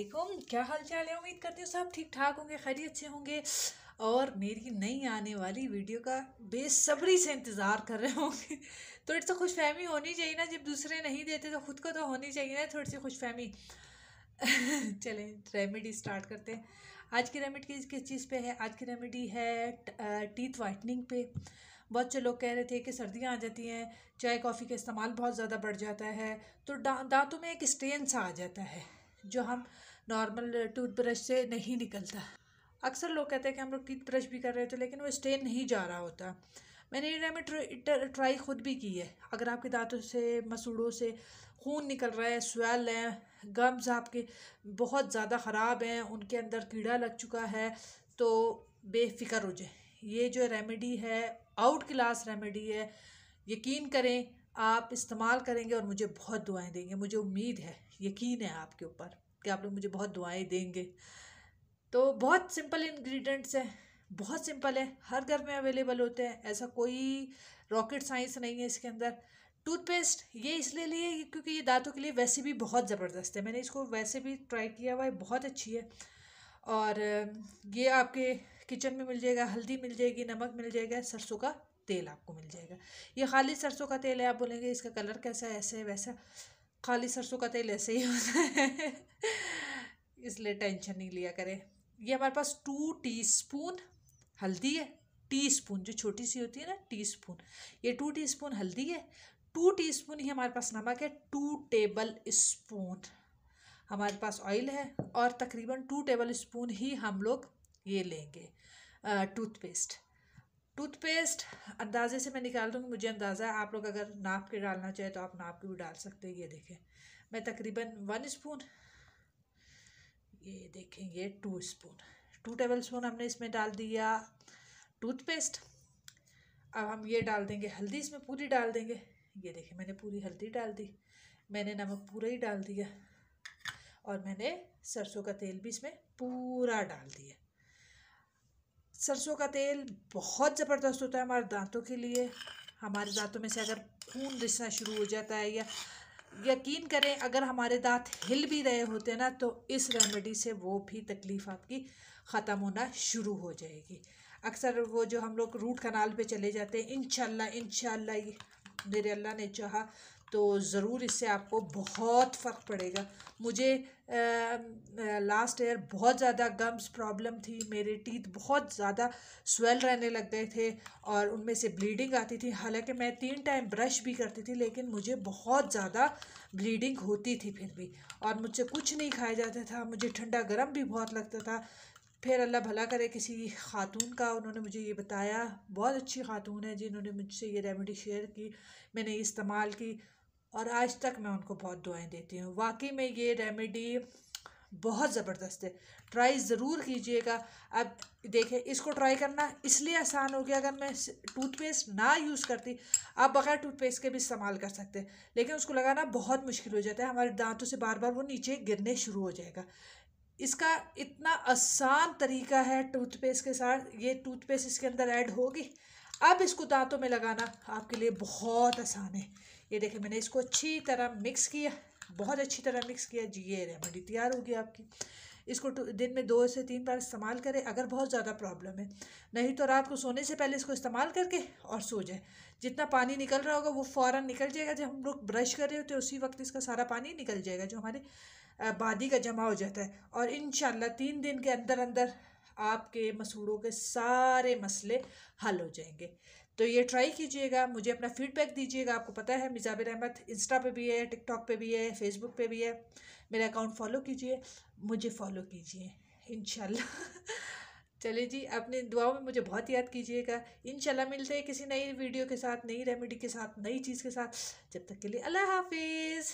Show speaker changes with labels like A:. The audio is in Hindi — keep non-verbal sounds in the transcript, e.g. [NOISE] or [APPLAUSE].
A: असलम क्या हाल चाल है उम्मीद करती हूँ सब ठीक ठाक होंगे खैरियत अच्छे होंगे और मेरी नई आने वाली वीडियो का बेसब्री से इंतज़ार कर रहे होंगे [LAUGHS] थोड़ी सी तो खुश फहमी होनी चाहिए ना जब दूसरे नहीं देते तो ख़ुद को तो होनी चाहिए ना थोड़ी सी खुश फहमी [LAUGHS] चलें रेमेडी स्टार्ट करते हैं आज की रेमेडी किस चीज़ पर है आज की रेमेडी है टीथ वाइटनिंग पे बहुत से लोग कह रहे थे कि सर्दियाँ आ जाती हैं चाय कॉफ़ी का इस्तेमाल बहुत ज़्यादा बढ़ जाता है तो दांतों में एक स्टेन सा आ जाता है जो हम नॉर्मल टूथब्रश से नहीं निकलता अक्सर लोग कहते हैं कि हम लोग टीथ ब्रश भी कर रहे थे लेकिन वो स्टेन नहीं जा रहा होता मैंने ये रेमेडी ट्राई खुद भी की है अगर आपके दांतों से मसूड़ों से खून निकल रहा है स्वेल है गम्स आपके बहुत ज़्यादा ख़राब हैं उनके अंदर कीड़ा लग चुका है तो बेफिक्र हो जाए ये जो रेमेडी है आउट क्लास रेमेडी है यकीन करें आप इस्तेमाल करेंगे और मुझे बहुत दुआएं देंगे मुझे उम्मीद है यकीन है आपके ऊपर कि आप लोग मुझे बहुत दुआएं देंगे तो बहुत सिंपल इंग्रेडिएंट्स हैं बहुत सिंपल है हर घर में अवेलेबल होते हैं ऐसा कोई रॉकेट साइंस नहीं है इसके अंदर टूथपेस्ट ये इसलिए लिए क्योंकि ये दांतों के लिए वैसे भी बहुत ज़बरदस्त है मैंने इसको वैसे भी ट्राई किया हुआ है बहुत अच्छी है और ये आपके किचन में मिल जाएगा हल्दी मिल जाएगी नमक मिल जाएगा सरसों का तेल आपको मिल जाएगा ये खाली सरसों का तेल है आप बोलेंगे इसका कलर कैसा है ऐसे वैसा खाली सरसों का तेल ऐसे ही होता है इसलिए टेंशन नहीं लिया करें ये हमारे पास टू टीस्पून हल्दी है टीस्पून जो छोटी सी होती है ना टीस्पून ये टू टीस्पून हल्दी है टू टीस्पून ही हमारे पास नमक है टू टेबल स्पून हमारे पास ऑयल है और तकरीबन टू टेबल स्पून ही हम लोग ये लेंगे टूथपेस्ट टूथपेस्ट अंदाजे से मैं निकाल दूँगी मुझे अंदाज़ा है आप लोग अगर नाप के डालना चाहे तो आप नाप के भी डाल सकते हैं ये देखें मैं तकरीबन वन स्पून ये देखें ये two spoon two tablespoon हमने इसमें डाल दिया टूथपेस्ट अब हम ये डाल देंगे हल्दी इसमें पूरी डाल देंगे ये देखें मैंने पूरी हल्दी डाल दी मैंने नमक पूरा ही डाल दिया और मैंने सरसों का तेल भी इसमें पूरा डाल दिया सरसों का तेल बहुत ज़बरदस्त होता है हमारे दांतों के लिए हमारे दांतों में से अगर खून रिसना शुरू हो जाता है या यकीन करें अगर हमारे दांत हिल भी रहे होते हैं ना तो इस रेमेडी से वो भी तकलीफ़ आपकी ख़त्म होना शुरू हो जाएगी अक्सर वो जो हम लोग रूट कनाल पे चले जाते हैं इन शाला इन मेरे अल्लाह ने चाहा तो ज़रूर इससे आपको बहुत फ़र्क पड़ेगा मुझे आ, आ, लास्ट ईयर बहुत ज़्यादा गम्स प्रॉब्लम थी मेरे टीथ बहुत ज़्यादा स्वेल रहने लग गए थे और उनमें से ब्लीडिंग आती थी हालांकि मैं तीन टाइम ब्रश भी करती थी लेकिन मुझे बहुत ज़्यादा ब्लीडिंग होती थी फिर भी और मुझसे कुछ नहीं खाया जाता था मुझे ठंडा गर्म भी बहुत लगता था फिर अल्लाह भला करे किसी खातून का उन्होंने मुझे ये बताया बहुत अच्छी खातून है जिन्होंने मुझसे ये रेमेडी शेयर की मैंने इस्तेमाल की और आज तक मैं उनको बहुत दुआएं देती हूँ वाकई में ये रेमेडी बहुत ज़बरदस्त है ट्राई ज़रूर कीजिएगा अब देखें इसको ट्राई करना इसलिए आसान हो गया अगर मैं टूथपेस्ट ना यूज़ करती आप बग़ैर टूथपेस्ट के भी इस्तेमाल कर सकते हैं लेकिन उसको लगाना बहुत मुश्किल हो जाता है हमारे दांतों से बार बार वो नीचे गिरने शुरू हो जाएगा इसका इतना आसान तरीका है टूथपेस्ट के साथ ये टूथपेस्ट इसके अंदर ऐड होगी अब इसको दांतों में लगाना आपके लिए बहुत आसान है ये देखें मैंने इसको अच्छी तरह मिक्स किया बहुत अच्छी तरह मिक्स किया जी ये रेमेडी तैयार होगी आपकी इसको दिन में दो से तीन बार इस्तेमाल करें अगर बहुत ज़्यादा प्रॉब्लम है नहीं तो रात को सोने से पहले इसको इस्तेमाल करके और सो जाए जितना पानी निकल रहा होगा वो फ़ौर निकल जाएगा जब हम लोग ब्रश कर रहे होते उसी वक्त इसका सारा पानी निकल जाएगा जो हमारे बादी का जमा हो जाता है और इन तीन दिन के अंदर अंदर आपके मसूड़ों के सारे मसले हल हो जाएंगे तो ये ट्राई कीजिएगा मुझे अपना फीडबैक दीजिएगा आपको पता है मिजाबिर अहमद इंस्टा पे भी है टिकटॉक पे भी है फेसबुक पे भी है मेरा अकाउंट फॉलो कीजिए मुझे फॉलो कीजिए इन [LAUGHS] चलिए जी अपनी दुआओं में मुझे बहुत याद कीजिएगा इन मिलते हैं किसी नई वीडियो के साथ नई रेमेडी के साथ नई चीज़ के साथ जब तक के लिए अल्लाह हाफिज़